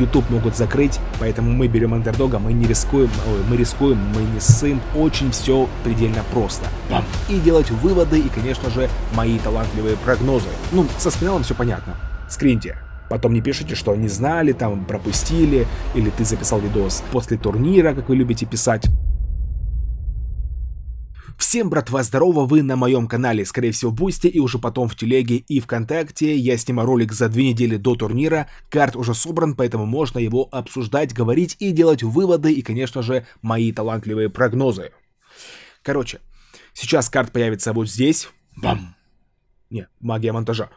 YouTube могут закрыть, поэтому мы берем андердога, мы не рискуем, ой, мы рискуем, мы не сын, Очень все предельно просто. и делать выводы, и, конечно же, мои талантливые прогнозы. Ну, со спиналом все понятно. Скриньте. Потом не пишите, что не знали, там пропустили, или ты записал видос после турнира, как вы любите писать. Всем, братва, здорово, вы на моем канале, скорее всего, Бусти, и уже потом в Телеге и ВКонтакте. Я снимаю ролик за две недели до турнира, карт уже собран, поэтому можно его обсуждать, говорить и делать выводы, и, конечно же, мои талантливые прогнозы. Короче, сейчас карт появится вот здесь. Бам! Не, магия монтажа.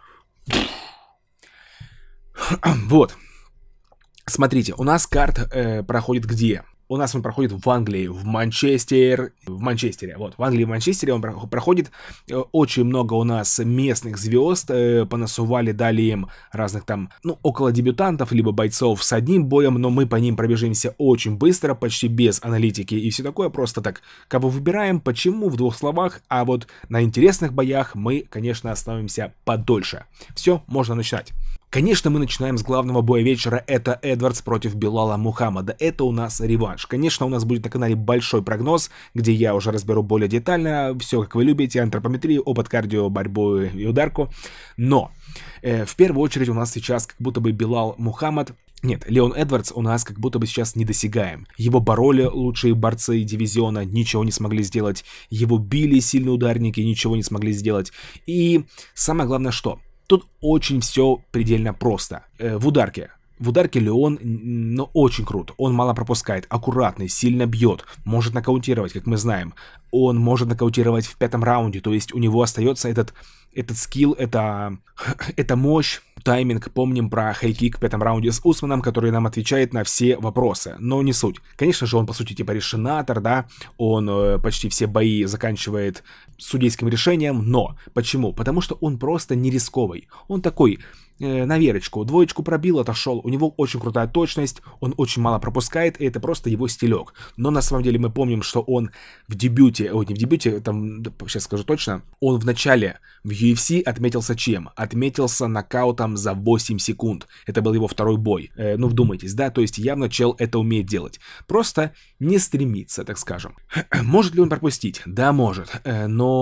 вот. Смотрите, у нас карт э, проходит где? у нас он проходит в Англии, в Манчестер, в Манчестере, вот, в Англии, в Манчестере он проходит, э, очень много у нас местных звезд, э, понасували, дали им разных там, ну, около дебютантов, либо бойцов с одним боем, но мы по ним пробежимся очень быстро, почти без аналитики и все такое, просто так, кого выбираем, почему, в двух словах, а вот на интересных боях мы, конечно, остановимся подольше. Все, можно начинать. Конечно, мы начинаем с главного боя вечера, это Эдвардс против Билала Мухаммада, это у нас реванш. Конечно, у нас будет на канале большой прогноз, где я уже разберу более детально, все как вы любите, антропометрию, опыт кардио, борьбу и ударку. Но, э, в первую очередь у нас сейчас как будто бы Билал Мухаммад нет, Леон Эдвардс у нас как будто бы сейчас недосягаем. Его бороли лучшие борцы дивизиона, ничего не смогли сделать. Его били сильные ударники, ничего не смогли сделать. И самое главное что? Тут очень все предельно просто. Э, в ударке. В ударке Леон ну, очень крут. Он мало пропускает, аккуратный, сильно бьет, может нокаутировать, как мы знаем. Он может нокаутировать в пятом раунде, то есть у него остается этот, этот скилл, это, это мощь, тайминг. Помним про хайкик в пятом раунде с Усманом, который нам отвечает на все вопросы, но не суть. Конечно же, он, по сути, типа решенатор, да, он э, почти все бои заканчивает судейским решением, но. Почему? Потому что он просто не рисковый. Он такой, э, на верочку, двоечку пробил, отошел, у него очень крутая точность, он очень мало пропускает, и это просто его стилек. Но на самом деле мы помним, что он в дебюте, ой, не в дебюте, там, сейчас скажу точно, он в начале в UFC отметился чем? Отметился нокаутом за 8 секунд. Это был его второй бой. Э, ну, вдумайтесь, да, то есть явно чел это умеет делать. Просто не стремится, так скажем. Может ли он пропустить? Да, может, э, но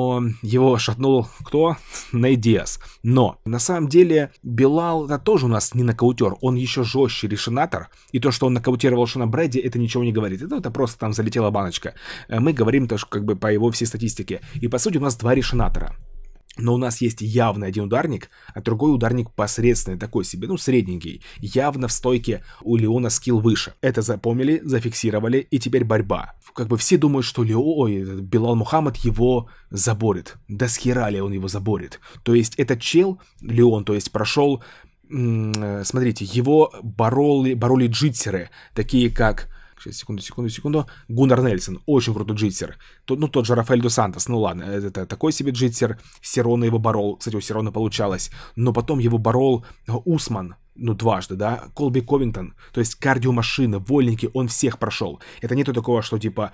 его шатнул кто? Нейдиас. Но на самом деле Белал это тоже у нас не нокаутер, он еще жестче решенатор, и то, что он нокаутировал Шона Брэди, это ничего не говорит. Это, это просто там залетела баночка. Э, мы говорим тоже как бы по его всей статистике. И по сути у нас два решенатора. Но у нас есть явный один ударник, а другой ударник посредственный, такой себе, ну, средненький. Явно в стойке у Леона скилл выше. Это запомнили, зафиксировали, и теперь борьба. Как бы все думают, что Лео, ой, Билал Мухаммад его заборет. Да с хера ли он его заборет? То есть этот чел, Леон, то есть прошел... Э, смотрите, его бороли, бороли джитсеры, такие как сейчас, секунду, секунду, секунду. Гуннар Нельсон, очень крутой джитсер. Тот, ну, тот же Рафаэль Дусантос, ну ладно, э, это такой себе джитсер. Сирона его борол, кстати, у Сирона получалось. Но потом его борол э, Усман, ну, дважды, да, Колби Ковингтон. То есть кардиомашины, вольники, он всех прошел. Это нету такого, что типа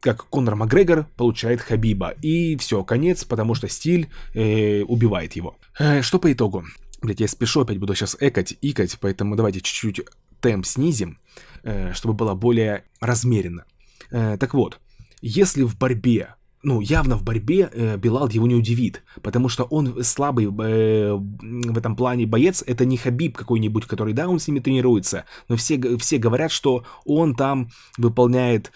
как Конор Макгрегор получает Хабиба. И все, конец, потому что стиль э, убивает его. Э, что по итогу? Блять, я спешу, опять буду сейчас экать, икать, поэтому давайте чуть-чуть темп снизим, э, чтобы было более размеренно. Э, так вот, если в борьбе ну, явно в борьбе э, Белал его не удивит, потому что он слабый э, в этом плане боец, это не Хабиб какой-нибудь, который, да, он с ними тренируется, но все, все говорят, что он там выполняет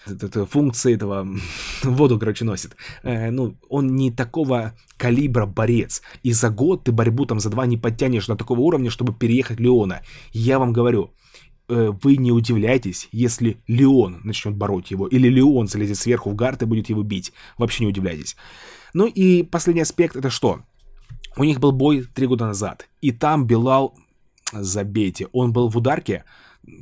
функции этого, воду, короче, носит. ну, он не такого калибра борец, и за год ты борьбу там за два не подтянешь до такого уровня, чтобы переехать Леона. Я вам говорю, Э, вы не удивляйтесь, если Леон начнет бороть его, или Леон залезет сверху в гард и будет его бить. Вообще не удивляйтесь. Ну и последний аспект это что? У них был бой три года назад, и там Белал, забейте, он был в ударке,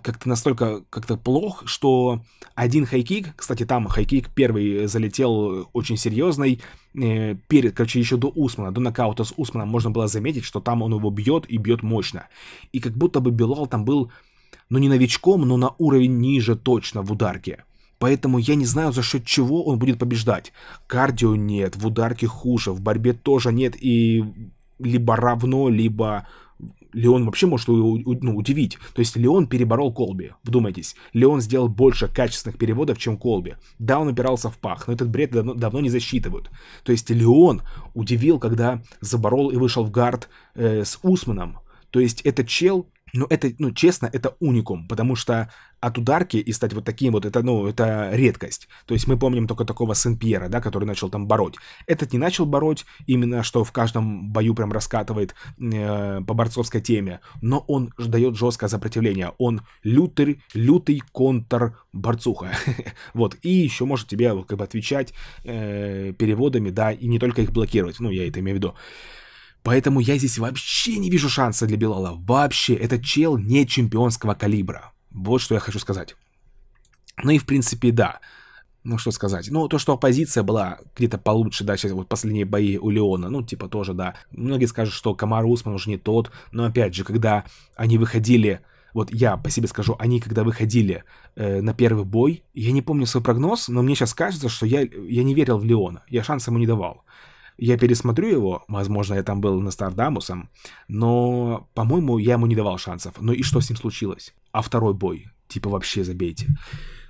как-то настолько как-то плох, что один хайкик, кстати, там хайкик первый залетел очень серьезный, э, перед, короче, еще до Усмана, до нокаута с Усманом можно было заметить, что там он его бьет и бьет мощно. И как будто бы Белал там был но не новичком, но на уровень ниже точно в ударке. Поэтому я не знаю, за счет чего он будет побеждать. Кардио нет, в ударке хуже, в борьбе тоже нет, и либо равно, либо Леон вообще может ну, удивить. То есть Леон переборол Колби, вдумайтесь. Леон сделал больше качественных переводов, чем Колби. Да, он опирался в пах, но этот бред давно, давно не засчитывают. То есть Леон удивил, когда заборол и вышел в гард э, с Усманом. То есть этот чел ну, это, ну, честно, это уникум, потому что от ударки и стать вот таким вот, это, ну, это редкость. То есть мы помним только такого Сен-Пьера, да, который начал там бороть. Этот не начал бороть, именно что в каждом бою прям раскатывает э, по борцовской теме, но он дает жесткое сопротивление. Он лютый, лютый контр борцуха. вот, и еще может тебе как бы отвечать э, переводами, да, и не только их блокировать, ну, я это имею в виду. Поэтому я здесь вообще не вижу шанса для Белала. Вообще, этот чел не чемпионского калибра. Вот что я хочу сказать. Ну и в принципе, да. Ну что сказать. Ну то, что оппозиция была где-то получше, да, сейчас вот последние бои у Леона, ну типа тоже, да. Многие скажут, что Камар Усман уже не тот. Но опять же, когда они выходили вот я по себе скажу, они когда выходили э, на первый бой, я не помню свой прогноз, но мне сейчас кажется, что я, я не верил в Леона, я шанс ему не давал. Я пересмотрю его, возможно, я там был Нострадамусом, но, по-моему, я ему не давал шансов. Ну и что с ним случилось? А второй бой? Типа вообще забейте.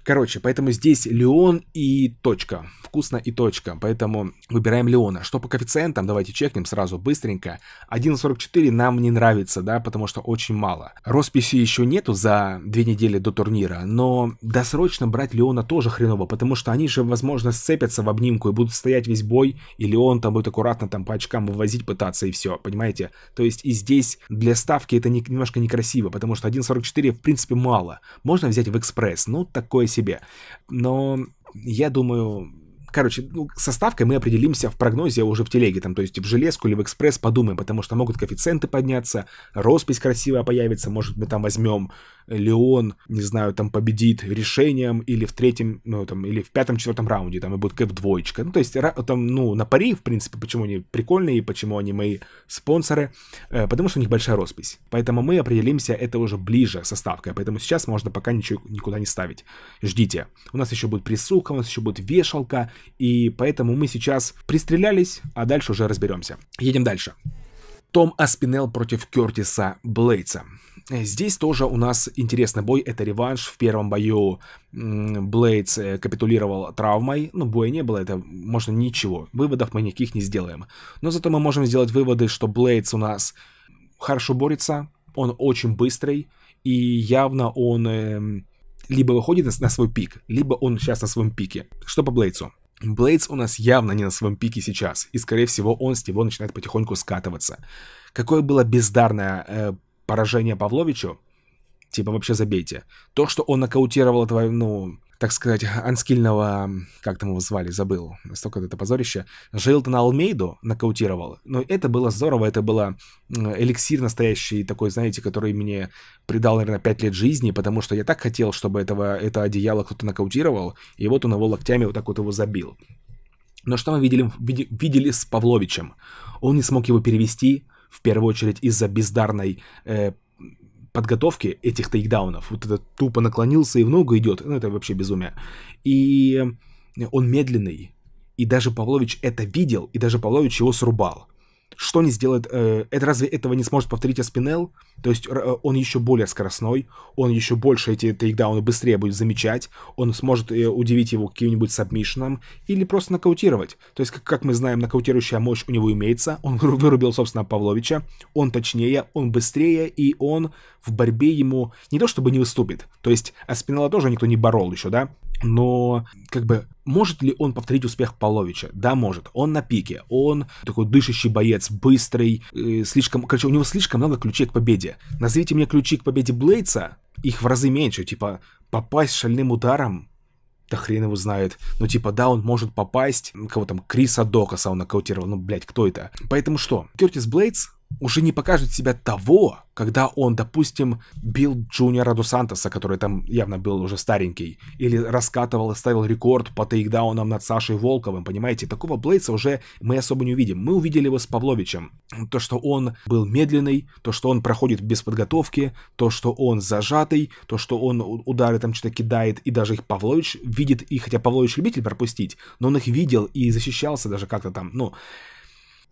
Короче, поэтому здесь Леон и точка. Вкусно и точка. Поэтому выбираем Леона. Что по коэффициентам? Давайте чекнем сразу быстренько. 1.44 нам не нравится, да, потому что очень мало. Росписи еще нету за две недели до турнира, но досрочно брать Леона тоже хреново, потому что они же, возможно, сцепятся в обнимку и будут стоять весь бой, и Леон там будет аккуратно там по очкам вывозить пытаться и все, понимаете? То есть и здесь для ставки это не, немножко некрасиво, потому что 1.44 в принципе мало. Можно взять в экспресс, но ну, такое себе. Но я думаю, короче, ну, со ставкой мы определимся в прогнозе уже в телеге, там, то есть в железку или в экспресс подумаем, потому что могут коэффициенты подняться, роспись красивая появится, может мы там возьмем Леон, не знаю, там победит решением или в третьем, ну там, или в пятом-четвертом раунде, там и будет кэп двоечка. Ну, то есть, там, ну, на пари, в принципе, почему они прикольные и почему они мои спонсоры, э, потому что у них большая роспись. Поэтому мы определимся, это уже ближе со ставкой, поэтому сейчас можно пока ничего никуда не ставить. Ждите. У нас еще будет присылка, у нас еще будет вешалка, и поэтому мы сейчас пристрелялись, а дальше уже разберемся. Едем дальше. Том Аспинел против Кертиса Блейтса. Здесь тоже у нас интересный бой, это реванш. В первом бою Блейдс э, капитулировал травмой, ну боя не было, это можно ничего, выводов мы никаких не сделаем. Но зато мы можем сделать выводы, что Блейдс у нас хорошо борется, он очень быстрый, и явно он э, либо выходит на свой пик, либо он сейчас на своем пике. Что по Блейдсу? Блейдс у нас явно не на своем пике сейчас, и, скорее всего, он с него начинает потихоньку скатываться. Какое было бездарное э, поражение Павловичу, типа вообще забейте. То, что он нокаутировал этого, ну, так сказать, анскильного, как там его звали, забыл, настолько это позорище, Жейлтона Алмейду нокаутировал. Но это было здорово, это было эликсир настоящий такой, знаете, который мне придал, наверное, 5 лет жизни, потому что я так хотел, чтобы этого, это одеяло кто-то нокаутировал, и вот он его локтями вот так вот его забил. Но что мы видели, видели с Павловичем? Он не смог его перевести, в первую очередь из-за бездарной э, подготовки этих тейкдаунов. Вот это тупо наклонился и в ногу идет. Ну, это вообще безумие. И он медленный. И даже Павлович это видел, и даже Павлович его срубал что не сделает, э, это разве этого не сможет повторить Аспинел? То есть э, он еще более скоростной, он еще больше эти тейкдауны быстрее будет замечать, он сможет э, удивить его каким-нибудь сабмишином или просто нокаутировать. То есть, как, как мы знаем, нокаутирующая мощь у него имеется, он вырубил, собственно, Павловича, он точнее, он быстрее, и он в борьбе ему не то чтобы не выступит. То есть Аспинела тоже никто не борол еще, да? но как бы может ли он повторить успех Павловича? Да, может. Он на пике, он такой дышащий боец, быстрый, э, слишком, короче, у него слишком много ключей к победе. Назовите мне ключи к победе Блейца, их в разы меньше, типа попасть шальным ударом, да хрен его знает. Ну, типа, да, он может попасть, кого там, Криса Докаса он нокаутировал, ну, блядь, кто это? Поэтому что? Кертис Блейдс уже не покажет себя того, когда он, допустим, бил Джуниора До Сантоса, который там явно был уже старенький, или раскатывал и ставил рекорд по тейкдаунам над Сашей Волковым, понимаете? Такого Блейдса уже мы особо не увидим. Мы увидели его с Павловичем. То, что он был медленный, то, что он проходит без подготовки, то, что он зажатый, то, что он удары там что-то кидает, и даже их Павлович видит, и хотя Павлович любитель пропустить, но он их видел и защищался даже как-то там, ну...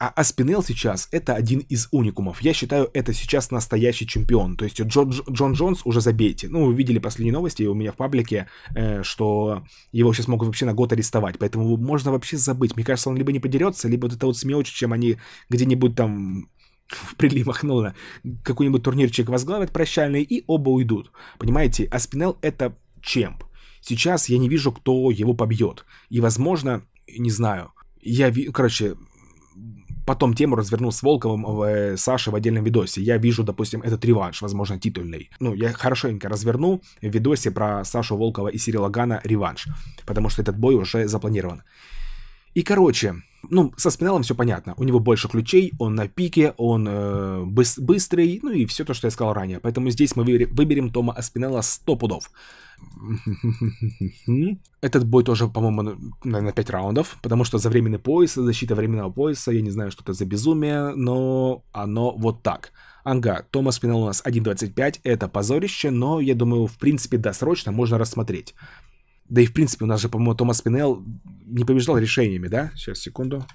А Аспинел сейчас это один из уникумов. Я считаю, это сейчас настоящий чемпион. То есть Джон, Джон Джонс уже забейте. Ну, вы видели последние новости у меня в паблике, э, что его сейчас могут вообще на год арестовать. Поэтому можно вообще забыть. Мне кажется, он либо не подерется, либо вот это вот смеочь, чем они где-нибудь там в приливах ну Нолана какой-нибудь турнирчик возглавят прощальный, и оба уйдут. Понимаете, Аспинел это чемп. Сейчас я не вижу, кто его побьет. И, возможно, не знаю, я, короче, потом тему развернул с Волковым в, э, Сашей в отдельном видосе. Я вижу, допустим, этот реванш, возможно, титульный. Ну, я хорошенько развернул в видосе про Сашу Волкова и Сирила Гана реванш, потому что этот бой уже запланирован. И короче, ну, со спиналом все понятно. У него больше ключей, он на пике, он э, быс- быстрый, ну и все то, что я сказал ранее. Поэтому здесь мы выберем, выберем Тома Аспинала 100 пудов. Этот бой тоже, по-моему, на 5 раундов, потому что за временный пояс, защита временного пояса, я не знаю, что это за безумие, но оно вот так. Анга, Томас Пинал у нас 1.25, это позорище, но я думаю, в принципе, досрочно можно рассмотреть. Да и, в принципе, у нас же, по-моему, Томас Пинел не побеждал решениями, да? Сейчас, секунду.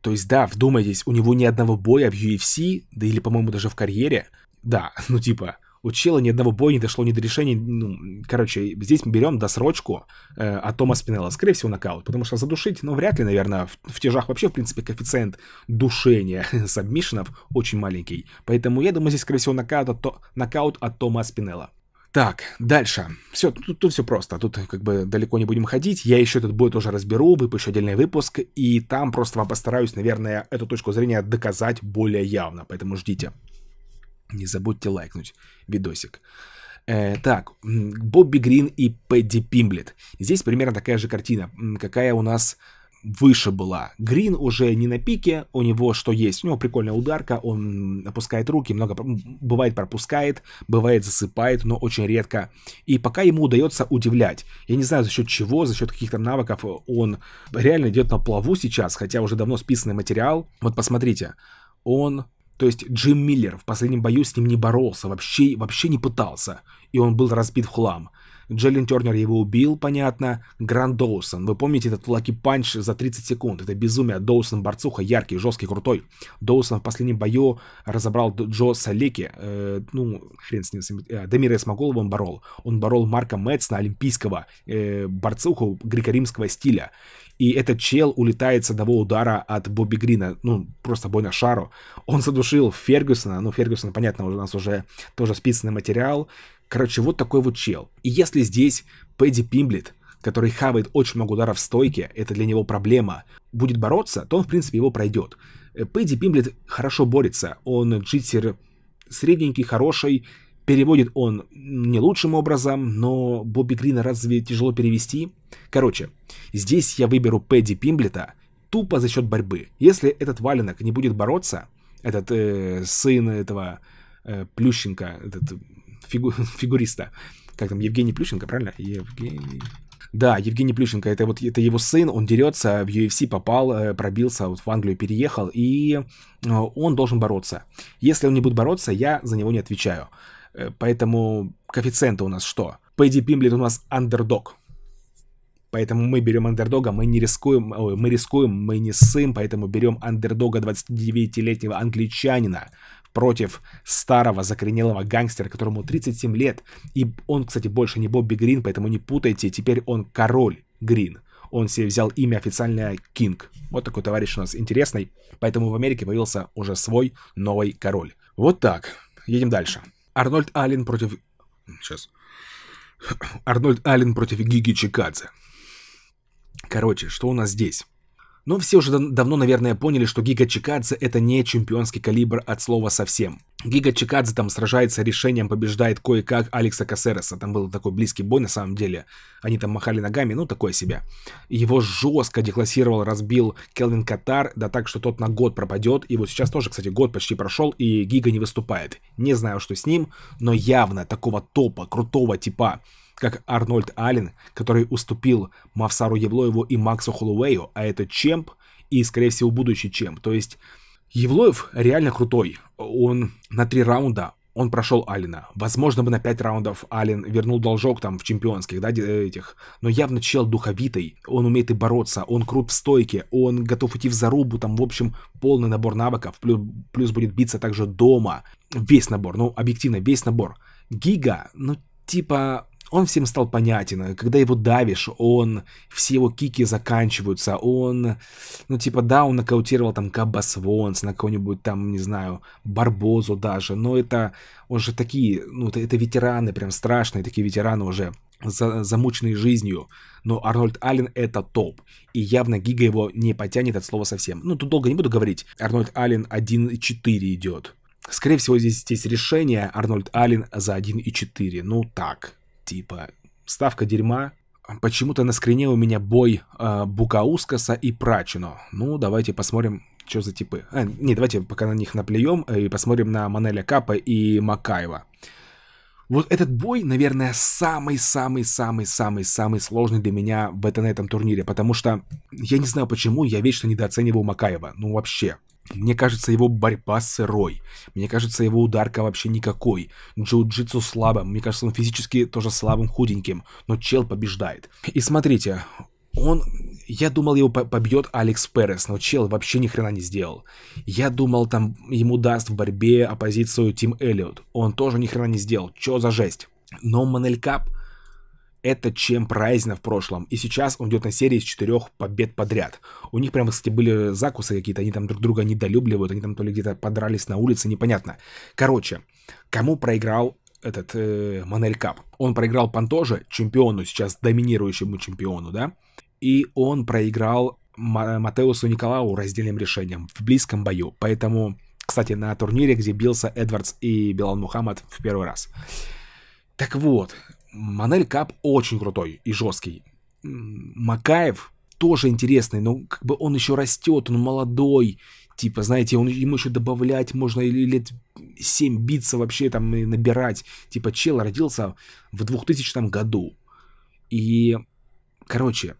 То есть, да, вдумайтесь, у него ни одного боя в UFC, да или, по-моему, даже в карьере. Да, ну типа, у чела ни одного боя не дошло ни до решения. Ну, короче, здесь мы берем досрочку э, от Тома Спинелла. Скорее всего, нокаут, потому что задушить, ну, вряд ли, наверное, в, в тяжах вообще, в принципе, коэффициент душения сабмишинов очень маленький. Поэтому я думаю, здесь, скорее всего, нокаут от, нокаут от Тома Спинелла. Так, дальше. Все, тут, тут все просто. Тут как бы далеко не будем ходить. Я еще этот бой тоже разберу, выпущу отдельный выпуск. И там просто вам постараюсь, наверное, эту точку зрения доказать более явно. Поэтому ждите. Не забудьте лайкнуть видосик. Э, так, Бобби Грин и Пэдди Пимблет. Здесь примерно такая же картина. Какая у нас выше была. Грин уже не на пике, у него что есть? У него прикольная ударка, он опускает руки, много бывает пропускает, бывает засыпает, но очень редко. И пока ему удается удивлять. Я не знаю, за счет чего, за счет каких-то навыков он реально идет на плаву сейчас, хотя уже давно списанный материал. Вот посмотрите, он то есть Джим Миллер в последнем бою с ним не боролся, вообще, вообще не пытался. И он был разбит в хлам. Джеллен Тернер его убил, понятно. Гранд Доусон. Вы помните этот лаки панч за 30 секунд? Это безумие. Доусон борцуха, яркий, жесткий, крутой. Доусон в последнем бою разобрал Джо Салеки. Э, ну, хрен с ним. Э, Демира Смоголова он борол. Он борол Марка Мэтсона, олимпийского э, борцуху греко-римского стиля. И этот чел улетает с одного удара от Бобби Грина. Ну, просто бой на шару. Он задушил Фергюсона. Ну, Фергюсона, понятно, у нас уже тоже списанный материал. Короче, вот такой вот чел. И если здесь Пэдди Пимблет, который хавает очень много ударов в стойке, это для него проблема, будет бороться, то он, в принципе, его пройдет. Э, Пэдди Пимблет хорошо борется, он джитер средненький, хороший, переводит он не лучшим образом, но Бобби Грина разве тяжело перевести? Короче, здесь я выберу Пэдди Пимблета тупо за счет борьбы. Если этот валенок не будет бороться, этот э, сын этого э, Плющенко, этот фигу, фигуриста. Как там, Евгений Плющенко, правильно? Евгений... Да, Евгений Плющенко, это вот это его сын, он дерется, в UFC попал, э, пробился, вот в Англию переехал, и э, он должен бороться. Если он не будет бороться, я за него не отвечаю. Э, поэтому коэффициенты у нас что? Пэдди Пимблет у нас андердог. Поэтому мы берем андердога, мы не рискуем, мы рискуем, мы не сын, поэтому берем андердога 29-летнего англичанина против старого закоренелого гангстера, которому 37 лет. И он, кстати, больше не Бобби Грин, поэтому не путайте, теперь он король Грин. Он себе взял имя официальное Кинг. Вот такой товарищ у нас интересный. Поэтому в Америке появился уже свой новый король. Вот так. Едем дальше. Арнольд Аллен против... Сейчас. Арнольд Аллен против Гиги Чикадзе. Короче, что у нас здесь? Но все уже давно, наверное, поняли, что Гига Чикадзе это не чемпионский калибр от слова совсем. Гига Чикадзе там сражается решением, побеждает кое-как Алекса Кассереса. Там был такой близкий бой на самом деле. Они там махали ногами, ну такое себе. Его жестко деклассировал, разбил Келвин Катар, да так, что тот на год пропадет. И вот сейчас тоже, кстати, год почти прошел, и Гига не выступает. Не знаю, что с ним, но явно такого топа, крутого типа как Арнольд Аллен, который уступил Мавсару Евлоеву и Максу Холлоуэю, а это чемп и, скорее всего, будущий чемп. То есть Евлоев реально крутой. Он на три раунда он прошел Алина. Возможно бы на 5 раундов Алин вернул должок там в чемпионских, да, этих. Но явно чел духовитый, он умеет и бороться, он крут в стойке, он готов идти в зарубу, там, в общем, полный набор навыков, плюс, плюс будет биться также дома. Весь набор, ну, объективно, весь набор. Гига, ну, типа, он всем стал понятен. Когда его давишь, он... Все его кики заканчиваются. Он... Ну, типа, да, он нокаутировал там Каба Свонс, на кого-нибудь там, не знаю, Барбозу даже. Но это уже такие... Ну, это, это ветераны, прям страшные такие ветераны уже за, замученный жизнью, но Арнольд Аллен это топ. И явно Гига его не потянет от слова совсем. Ну, тут долго не буду говорить. Арнольд Аллен 1.4 идет. Скорее всего, здесь здесь решение Арнольд Аллен за 1.4. Ну, так типа ставка дерьма. Почему-то на скрине у меня бой э, Букаускаса и Прачино. Ну, давайте посмотрим, что за типы. А, не, давайте пока на них наплюем э, и посмотрим на Манеля Капа и Макаева. Вот этот бой, наверное, самый-самый-самый-самый-самый сложный для меня в этом, этом турнире, потому что я не знаю почему, я вечно недооценивал Макаева, ну вообще. Мне кажется, его борьба сырой. Мне кажется, его ударка вообще никакой. Джиу-джитсу слабо. Мне кажется, он физически тоже слабым, худеньким. Но чел побеждает. И смотрите, он... Я думал, его побьет Алекс Перес, но чел вообще ни хрена не сделал. Я думал, там ему даст в борьбе оппозицию Тим Эллиот. Он тоже ни хрена не сделал. Чё за жесть? Но Манель Манелькап это, чем Прайзина в прошлом. И сейчас он идет на серии из четырех побед подряд. У них прям, кстати, были закусы какие-то, они там друг друга недолюбливают, они там то ли где-то подрались на улице, непонятно. Короче, кому проиграл этот э, Манель Кап? Он проиграл Пантоже, чемпиону сейчас, доминирующему чемпиону, да? И он проиграл Матеусу Николау раздельным решением в близком бою. Поэтому, кстати, на турнире, где бился Эдвардс и Белан Мухаммад в первый раз. Так вот, Манель Кап очень крутой и жесткий. Макаев тоже интересный, но как бы он еще растет, он молодой. Типа, знаете, он, ему еще добавлять можно или лет 7 биться вообще там и набирать. Типа, чел родился в 2000 году. И, короче,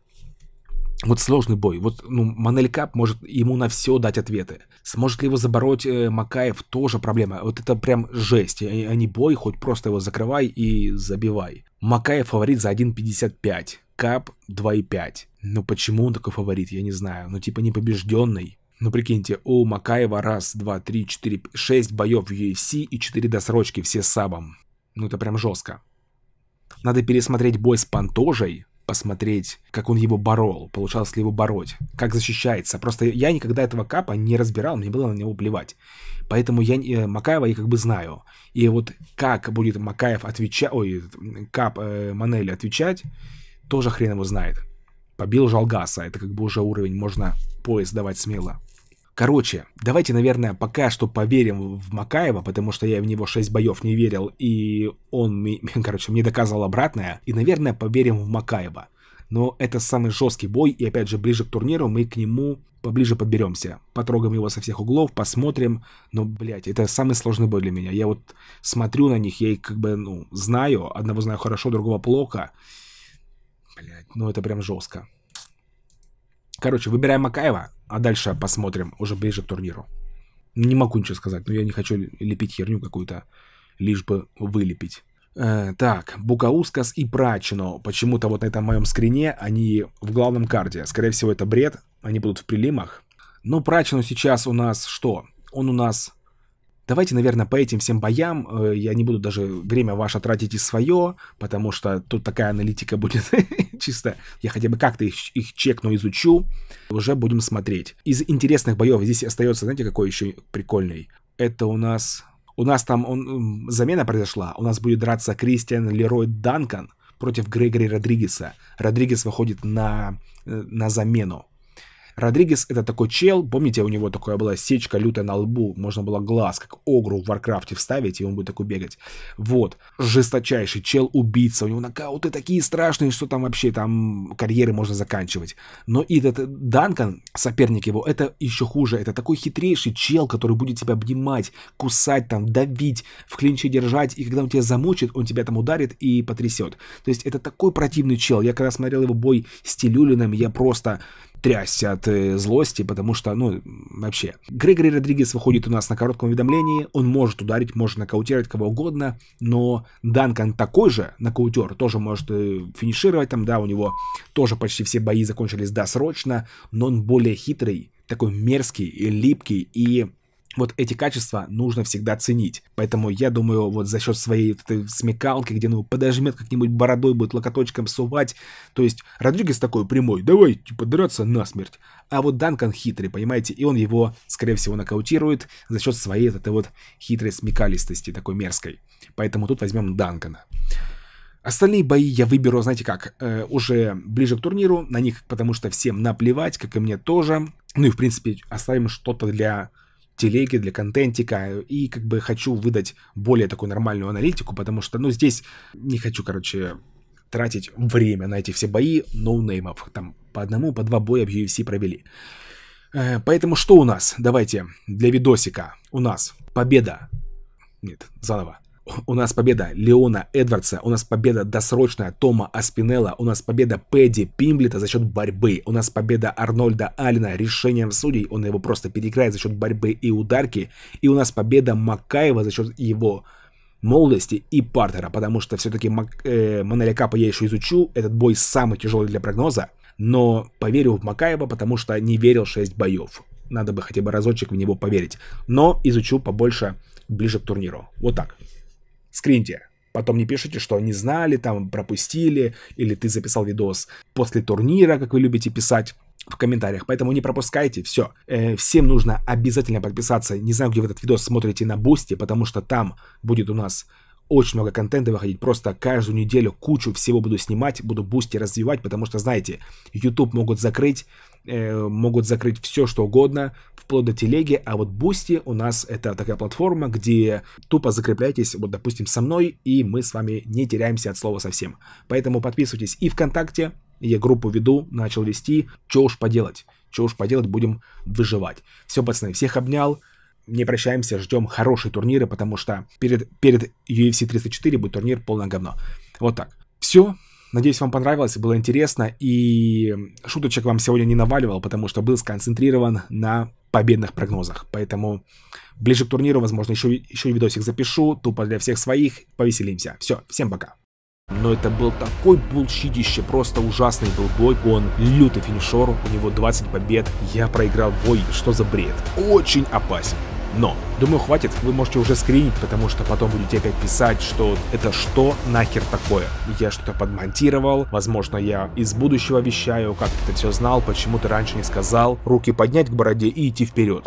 вот сложный бой. Вот, ну, Манель Кап может ему на все дать ответы. Сможет ли его забороть э, Макаев, тоже проблема. Вот это прям жесть. Э, а, не бой, хоть просто его закрывай и забивай. Макаев фаворит за 1.55. Кап 2.5. Ну, почему он такой фаворит, я не знаю. Ну, типа непобежденный. Ну, прикиньте, у Макаева раз, два, три, четыре, шесть боев в UFC и четыре досрочки все с сабом. Ну, это прям жестко. Надо пересмотреть бой с Пантожей, посмотреть, как он его борол, получалось ли его бороть, как защищается. Просто я никогда этого капа не разбирал, мне было на него плевать. Поэтому я э, Макаева я как бы знаю. И вот как будет Макаев отвечать, ой, кап э, Манели отвечать, тоже хрен его знает. Побил Жалгаса, это как бы уже уровень, можно пояс давать смело. Короче, давайте, наверное, пока что поверим в Макаева, потому что я в него 6 боев не верил, и он, короче, мне доказал обратное. И, наверное, поверим в Макаева. Но это самый жесткий бой, и опять же, ближе к турниру мы к нему поближе подберемся. Потрогаем его со всех углов, посмотрим. Но, блядь, это самый сложный бой для меня. Я вот смотрю на них, я их как бы, ну, знаю. Одного знаю хорошо, другого плохо. Блядь, ну это прям жестко. Короче, выбираем Макаева, а дальше посмотрим уже ближе к турниру. Не могу ничего сказать, но я не хочу лепить херню какую-то, лишь бы вылепить. Э, так, Букаускас и Прачино. Почему-то вот на этом моем скрине они в главном карде. Скорее всего, это бред. Они будут в прилимах. Но Прачину сейчас у нас что? Он у нас Давайте, наверное, по этим всем боям, э, я не буду даже время ваше тратить и свое, потому что тут такая аналитика будет чисто, я хотя бы как-то их, их чекну, изучу, уже будем смотреть. Из интересных боев здесь остается, знаете, какой еще прикольный? Это у нас... У нас там он, замена произошла. У нас будет драться Кристиан Лерой Данкан против Грегори Родригеса. Родригес выходит на, э, на замену. Родригес это такой чел, помните, у него такая была сечка лютая на лбу, можно было глаз, как огру в Варкрафте вставить, и он будет такой бегать. Вот, жесточайший чел, убийца, у него нокауты такие страшные, что там вообще там карьеры можно заканчивать. Но и этот Данкан, соперник его, это еще хуже, это такой хитрейший чел, который будет тебя обнимать, кусать там, давить, в клинче держать, и когда он тебя замочит, он тебя там ударит и потрясет. То есть это такой противный чел, я когда смотрел его бой с Телюлиным, я просто трясся от э, злости, потому что, ну, вообще. Грегори Родригес выходит у нас на коротком уведомлении, он может ударить, может нокаутировать кого угодно, но Данкан такой же нокаутер, тоже может э, финишировать там, да, у него тоже почти все бои закончились досрочно, но он более хитрый, такой мерзкий, и липкий и вот эти качества нужно всегда ценить. Поэтому я думаю, вот за счет своей вот этой смекалки, где ну подожмет как-нибудь бородой, будет локоточком сувать. То есть Родригес такой прямой, давай, типа, драться насмерть. А вот Данкан хитрый, понимаете, и он его, скорее всего, нокаутирует за счет своей вот этой вот хитрой смекалистости, такой мерзкой. Поэтому тут возьмем Данкана. Остальные бои я выберу, знаете как, э, уже ближе к турниру, на них, потому что всем наплевать, как и мне тоже. Ну и, в принципе, оставим что-то для телеги для контентика, и как бы хочу выдать более такую нормальную аналитику, потому что, ну, здесь не хочу, короче, тратить время на эти все бои ноунеймов. Там по одному, по два боя в UFC провели. Э, поэтому что у нас? Давайте для видосика. У нас победа. Нет, заново у нас победа Леона Эдвардса, у нас победа досрочная Тома Аспинелла, у нас победа Пэдди Пимблета за счет борьбы, у нас победа Арнольда Алина решением судей, он его просто переиграет за счет борьбы и ударки, и у нас победа Макаева за счет его молодости и партера, потому что все-таки Мак... э, Моноликапа я еще изучу, этот бой самый тяжелый для прогноза, но поверил в Макаева, потому что не верил 6 боев. Надо бы хотя бы разочек в него поверить. Но изучу побольше ближе к турниру. Вот так скриньте. Потом не пишите, что не знали, там пропустили, или ты записал видос после турнира, как вы любите писать в комментариях, поэтому не пропускайте, все. Э, всем нужно обязательно подписаться, не знаю, где вы этот видос смотрите на Бусте, потому что там будет у нас очень много контента выходить, просто каждую неделю кучу всего буду снимать, буду бусти развивать, потому что, знаете, YouTube могут закрыть, э, могут закрыть все, что угодно, вплоть до телеги, а вот бусти у нас это такая платформа, где тупо закрепляйтесь, вот, допустим, со мной, и мы с вами не теряемся от слова совсем. Поэтому подписывайтесь и ВКонтакте, я группу веду, начал вести, что уж поделать, что уж поделать, будем выживать. Все, пацаны, всех обнял, не прощаемся, ждем хорошие турниры, потому что перед, перед UFC 304 будет турнир полное говно. Вот так. Все. Надеюсь, вам понравилось, было интересно, и шуточек вам сегодня не наваливал, потому что был сконцентрирован на победных прогнозах. Поэтому ближе к турниру, возможно, еще, еще видосик запишу, тупо для всех своих, повеселимся. Все, всем пока. Но это был такой булщидище, просто ужасный был бой. Он лютый финишор, у него 20 побед. Я проиграл бой, что за бред. Очень опасен. Но, думаю, хватит, вы можете уже скринить, потому что потом будете опять писать, что это что нахер такое. Я что-то подмонтировал, возможно, я из будущего вещаю, как ты это все знал, почему ты раньше не сказал. Руки поднять к бороде и идти вперед.